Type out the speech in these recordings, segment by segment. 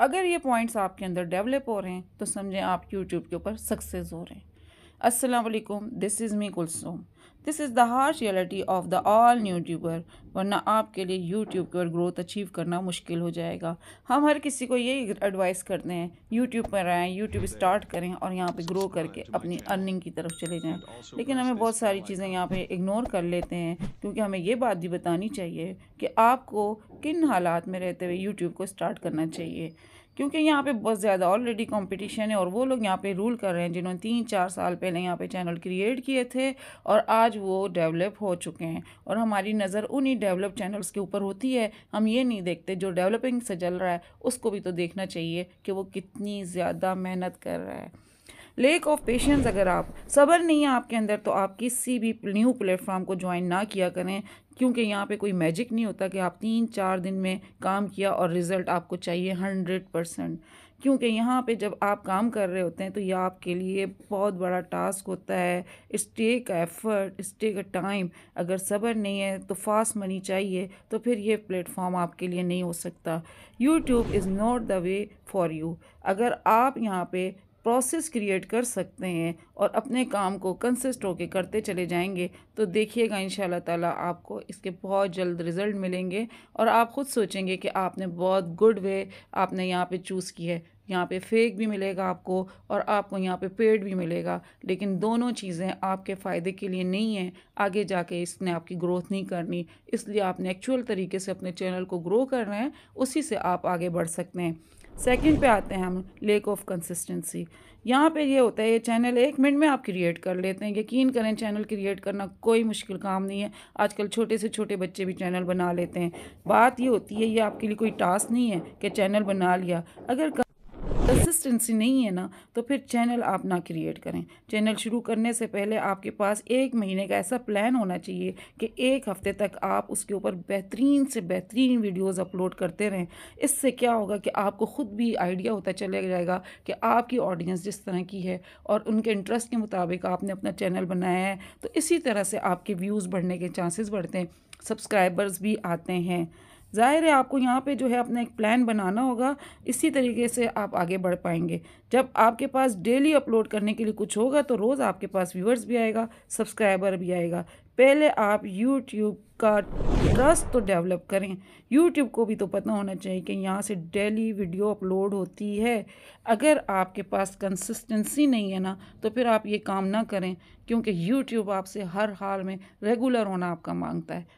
अगर ये पॉइंट्स आपके अंदर डेवलप हो रहे हैं तो समझें आप यूट्यूब के ऊपर सक्सेस हो रहे हैं Aslam this is me Kulsoom this is the harsh reality of the all YouTuber वरना आपके लिए यूट्यूब पर ग्रोथ अचीव करना मुश्किल हो जाएगा हम हर किसी को ये एडवाइस करते हैं यूट्यूब पर आएँ यूट्यूब स्टार्ट करें और यहाँ पे ग्रो करके अपनी अर्निंग की तरफ चले जाएँ लेकिन हमें बहुत सारी चीज़ें यहाँ पे इग्नोर कर लेते हैं क्योंकि हमें ये बात भी बतानी चाहिए कि आपको किन हालात में रहते हुए यूट्यूब को स्टार्ट करना चाहिए क्योंकि यहाँ पे बहुत ज़्यादा ऑलरेडी कंपटीशन है और वो लोग यहाँ पे रूल कर रहे हैं जिन्होंने तीन चार साल पहले यहाँ पे चैनल क्रिएट किए थे और आज वो डेवलप हो चुके हैं और हमारी नज़र उन्हीं डेवलप चैनल्स के ऊपर होती है हम ये नहीं देखते जो डेवलपिंग से चल रहा है उसको भी तो देखना चाहिए कि वो कितनी ज़्यादा मेहनत कर रहा है लेक ऑफ पेशेंस अगर आप सब्र नहीं है आपके अंदर तो आप किसी भी न्यू प्लेटफॉर्म को ज्वाइन ना किया करें क्योंकि यहाँ पे कोई मैजिक नहीं होता कि आप तीन चार दिन में काम किया और रिज़ल्ट आपको चाहिए हंड्रेड परसेंट क्योंकि यहाँ पे जब आप काम कर रहे होते हैं तो ये आपके लिए बहुत बड़ा टास्क होता है it's take effort it's take a time अगर सब्र नहीं है तो फास्ट मनी चाहिए तो फिर ये प्लेटफॉर्म आपके लिए नहीं हो सकता YouTube is not the way for you अगर आप यहाँ पे प्रोसेस क्रिएट कर सकते हैं और अपने काम को कंसिस्ट होकर करते चले जाएंगे तो देखिएगा इन ताला आपको इसके बहुत जल्द रिज़ल्ट मिलेंगे और आप ख़ुद सोचेंगे कि आपने बहुत गुड वे आपने यहाँ पे चूज़ की है यहाँ पे फेक भी मिलेगा आपको और आपको यहाँ पे पेड भी मिलेगा लेकिन दोनों चीज़ें आपके फ़ायदे के लिए नहीं हैं आगे जाके इसने आपकी ग्रोथ नहीं करनी इसलिए आपने एक्चुअल तरीके से अपने चैनल को ग्रो करना है उसी से आप आगे बढ़ सकते हैं सेकंड पे आते हैं हम लेक ऑफ कंसिस्टेंसी यहाँ पे ये होता है ये चैनल एक मिनट में आप क्रिएट कर लेते हैं यकीन करें चैनल क्रिएट करना कोई मुश्किल काम नहीं है आजकल छोटे से छोटे बच्चे भी चैनल बना लेते हैं बात ये होती है ये आपके लिए कोई टास्क नहीं है कि चैनल बना लिया अगर कंसिस्टेंसी नहीं है ना तो फिर चैनल आप ना क्रिएट करें चैनल शुरू करने से पहले आपके पास एक महीने का ऐसा प्लान होना चाहिए कि एक हफ्ते तक आप उसके ऊपर बेहतरीन से बेहतरीन वीडियोस अपलोड करते रहें इससे क्या होगा कि आपको ख़ुद भी आइडिया होता चले जाएगा कि आपकी ऑडियंस जिस तरह की है और उनके इंटरेस्ट के मुताबिक आपने अपना चैनल बनाया है तो इसी तरह से आपके व्यूज़ बढ़ने के चांसेस बढ़ते हैं सब्सक्राइबर्स भी आते हैं ज़ाहिर है आपको यहाँ पे जो है अपना एक प्लान बनाना होगा इसी तरीके से आप आगे बढ़ पाएंगे जब आपके पास डेली अपलोड करने के लिए कुछ होगा तो रोज़ आपके पास व्यूअर्स भी आएगा सब्सक्राइबर भी आएगा पहले आप यूट्यूब का ट्रस्ट तो डेवलप करें यूट्यूब को भी तो पता होना चाहिए कि यहाँ से डेली वीडियो अपलोड होती है अगर आपके पास कंसिस्टेंसी नहीं है ना तो फिर आप ये काम ना करें क्योंकि यूट्यूब आपसे हर हाल में रेगुलर होना आपका मांगता है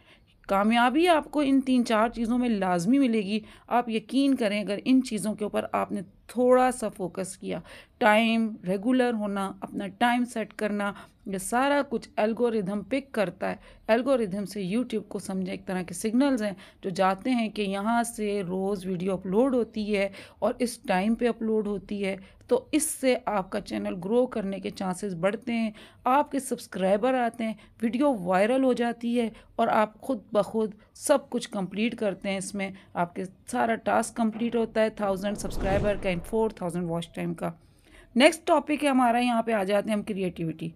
कामयाबी आपको इन तीन चार चीज़ों में लाजमी मिलेगी आप यकीन करें अगर इन चीज़ों के ऊपर आपने थोड़ा सा फोकस किया टाइम रेगुलर होना अपना टाइम सेट करना ये सारा कुछ एल्गोरिथम पिक करता है एल्गोरिथम से यूट्यूब को समझे एक तरह के सिग्नल्स हैं जो जाते हैं कि यहाँ से रोज़ वीडियो अपलोड होती है और इस टाइम पे अपलोड होती है तो इससे आपका चैनल ग्रो करने के चांसेस बढ़ते हैं आपके सब्सक्राइबर आते हैं वीडियो वायरल हो जाती है और आप खुद ब खुद सब कुछ कंप्लीट करते हैं इसमें आपके सारा टास्क कंप्लीट होता है थाउजेंड सब्सक्राइबर का time four thousand watch time का नेक्स्ट टॉपिक है हमारा यहाँ पे आ जाते हैं हम क्रिएटिविटी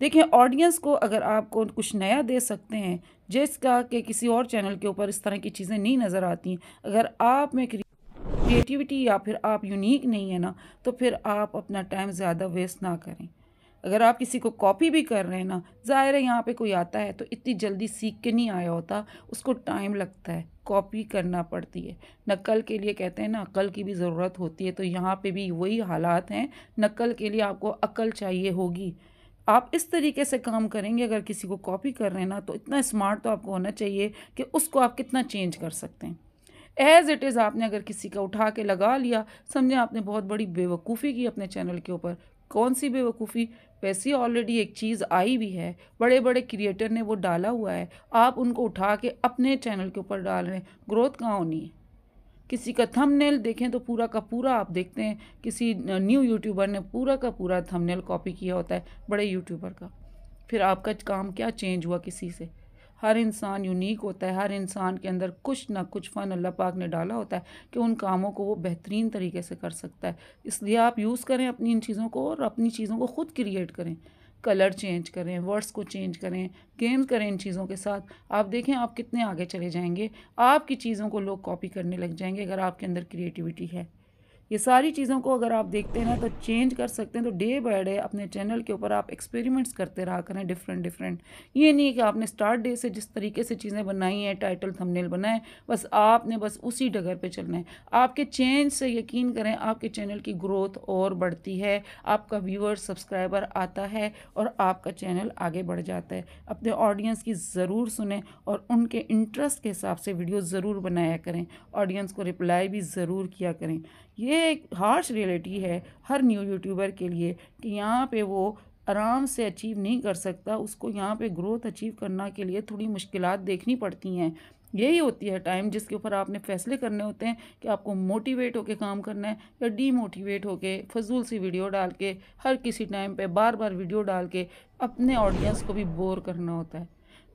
देखिए ऑडियंस को अगर आपको कुछ नया दे सकते हैं जिसका कि किसी और चैनल के ऊपर इस तरह की चीज़ें नहीं नज़र आती अगर आप में क्रिएटिविटी या फिर आप यूनिक नहीं है ना तो फिर आप अपना टाइम ज़्यादा वेस्ट ना करें अगर आप किसी को कॉपी भी कर रहे हैं ना ज़ाहिर है यहाँ पे कोई आता है तो इतनी जल्दी सीख के नहीं आया होता उसको टाइम लगता है कॉपी करना पड़ती है नकल के लिए कहते हैं ना अकल की भी ज़रूरत होती है तो यहाँ पे भी वही हालात हैं नकल के लिए आपको अकल चाहिए होगी आप इस तरीके से काम करेंगे अगर किसी को कॉपी कर रहे हैं ना तो इतना स्मार्ट तो आपको होना चाहिए कि उसको आप कितना चेंज कर सकते हैं एज़ इट इज़ आपने अगर किसी का उठा के लगा लिया समझें आपने बहुत बड़ी बेवकूफ़ी की अपने चैनल के ऊपर कौन सी बेवकूफ़ी वैसी ऑलरेडी एक चीज़ आई भी है बड़े बड़े क्रिएटर ने वो डाला हुआ है आप उनको उठा के अपने चैनल के ऊपर डाल रहे हैं ग्रोथ कहाँ होनी है किसी का थंबनेल देखें तो पूरा का पूरा आप देखते हैं किसी न्यू यूट्यूबर ने पूरा का पूरा थंबनेल कॉपी किया होता है बड़े यूट्यूबर का फिर आपका काम क्या चेंज हुआ किसी से हर इंसान यूनिक होता है हर इंसान के अंदर कुछ ना कुछ फ़न अल्लाह पाक ने डाला होता है कि उन कामों को वो बेहतरीन तरीके से कर सकता है इसलिए आप यूज़ करें अपनी इन चीज़ों को और अपनी चीज़ों को ख़ुद क्रिएट करें कलर चेंज करें वर्ड्स को चेंज करें गेम करें इन चीज़ों के साथ आप देखें आप कितने आगे चले जाएंगे आपकी चीज़ों को लोग कॉपी करने लग जाएंगे अगर आपके अंदर क्रिएटिविटी है ये सारी चीज़ों को अगर आप देखते हैं ना तो चेंज कर सकते हैं तो डे बाय डे अपने चैनल के ऊपर आप एक्सपेरिमेंट्स करते रहा करें डिफरेंट डिफरेंट ये नहीं कि आपने स्टार्ट डे से जिस तरीके से चीज़ें बनाई हैं टाइटल थंबनेल बनाए बस आपने बस उसी डगर पर चलना है आपके चेंज से यकीन करें आपके चैनल की ग्रोथ और बढ़ती है आपका व्यूअर सब्सक्राइबर आता है और आपका चैनल आगे बढ़ जाता है अपने ऑडियंस की ज़रूर सुने और उनके इंटरेस्ट के हिसाब से वीडियो ज़रूर बनाया करें ऑडियंस को रिप्लाई भी ज़रूर किया करें ये ये एक हार्श रियलिटी है हर न्यू यूट्यूबर के लिए कि यहाँ पे वो आराम से अचीव नहीं कर सकता उसको यहाँ पे ग्रोथ अचीव करना के लिए थोड़ी मुश्किल देखनी पड़ती हैं यही होती है टाइम जिसके ऊपर आपने फैसले करने होते हैं कि आपको मोटिवेट होके काम करना है या डीमोटिवेट होके फजूल सी वीडियो डाल के हर किसी टाइम पे बार बार वीडियो डाल के अपने ऑडियंस को भी बोर करना होता है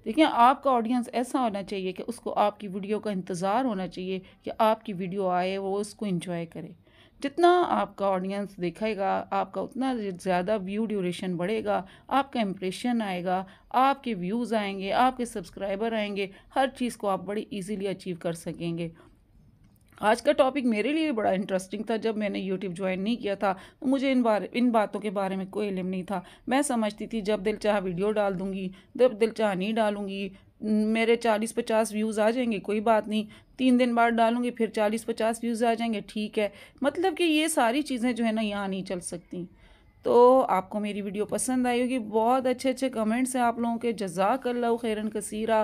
देखिए आपका ऑडियंस ऐसा होना चाहिए कि उसको आपकी वीडियो का इंतज़ार होना चाहिए कि आपकी वीडियो आए वो उसको इंजॉय करे जितना आपका ऑडियंस देखेगा आपका उतना ज़्यादा व्यू ड्यूरेशन बढ़ेगा आपका इम्प्रेशन आएगा आपके व्यूज़ आएंगे आपके सब्सक्राइबर आएंगे हर चीज़ को आप बड़ी इजीली अचीव कर सकेंगे आज का टॉपिक मेरे लिए बड़ा इंटरेस्टिंग था जब मैंने यूट्यूब ज्वाइन नहीं किया था तो मुझे इन बारे इन बातों के बारे में कोई इलम नहीं था मैं समझती थी जब दिल चाह वीडियो डाल दूंगी जब दिल चाह नहीं डालूँगी मेरे चालीस पचास व्यूज़ आ जाएंगे कोई बात नहीं तीन दिन बाद डालूंगी फिर चालीस पचास व्यूज़ आ जाएंगे ठीक है मतलब कि ये सारी चीज़ें जो है ना यहाँ नहीं चल सकती तो आपको मेरी वीडियो पसंद आई होगी बहुत अच्छे अच्छे कमेंट्स हैं आप लोगों के जजाक अल्लाह खैरन कसीरा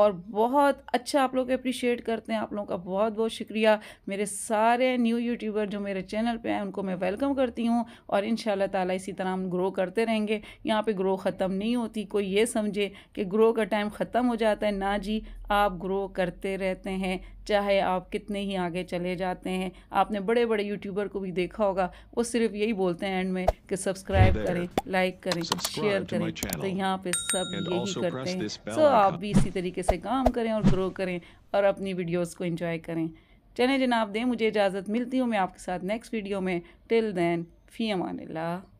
और बहुत अच्छा आप लोग अप्रिशिएट करते हैं आप लोगों का बहुत बहुत शुक्रिया मेरे सारे न्यू यूट्यूबर जो मेरे चैनल पे हैं उनको मैं वेलकम करती हूँ और इन ताला इसी तरह हम ग्रो करते रहेंगे यहाँ पर ग्रो ख़त्म नहीं होती कोई ये समझे कि ग्रो का टाइम ख़त्म हो जाता है ना जी आप ग्रो करते रहते हैं चाहे आप कितने ही आगे चले जाते हैं आपने बड़े बड़े यूट्यूबर को भी देखा होगा वो सिर्फ यही बोलते हैं एंड में कि सब्सक्राइब करें लाइक करें शेयर करें तो यहाँ पे सब यही करते हैं सो आप भी इसी तरीके से काम करें और ग्रो करें और अपनी वीडियोज़ को इंजॉय करें चलें जनाब दें मुझे इजाज़त मिलती हूँ मैं आपके साथ नेक्स्ट वीडियो में टिल दैन फ़ी अमान